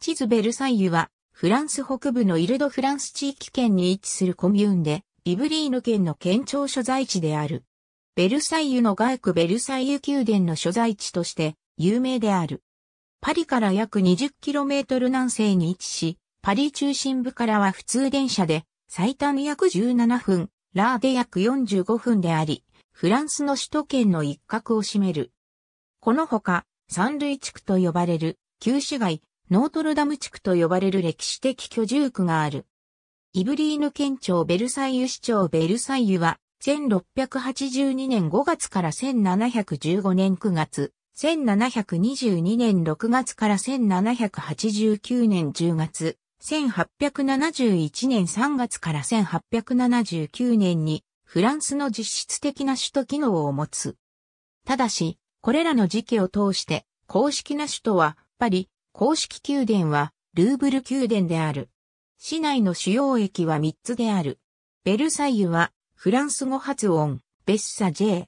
地図ベルサイユは、フランス北部のイルド・フランス地域圏に位置するコミューンで、イブリーヌ県の県庁所在地である。ベルサイユの外区ベルサイユ宮殿の所在地として有名である。パリから約 20km 南西に位置し、パリ中心部からは普通電車で最短約17分、ラーで約45分であり、フランスの首都圏の一角を占める。このほか、サンルイ地区と呼ばれる旧市街、ノートルダム地区と呼ばれる歴史的居住区がある。イブリーヌ県庁ベルサイユ市長ベルサイユは、1682年5月から1715年9月、1722年6月から1789年10月、1871年3月から1879年に、フランスの実質的な首都機能を持つ。ただし、これらの時期を通して、公式な首都は、パリ、公式宮殿はルーブル宮殿である。市内の主要駅は3つである。ベルサイユはフランス語発音、ベッサジェ。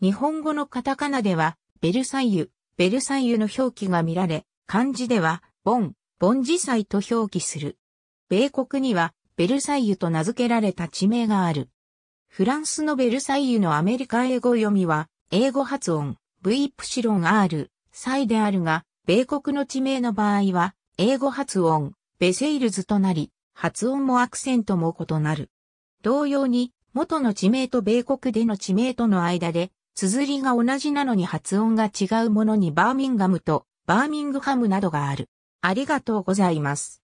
日本語のカタカナではベルサイユ、ベルサイユの表記が見られ、漢字ではボン、ボンジサイと表記する。米国にはベルサイユと名付けられた地名がある。フランスのベルサイユのアメリカ英語読みは、英語発音、V プシロン R、サイであるが、米国の地名の場合は、英語発音、ベセイルズとなり、発音もアクセントも異なる。同様に、元の地名と米国での地名との間で、綴りが同じなのに発音が違うものにバーミンガムとバーミングハムなどがある。ありがとうございます。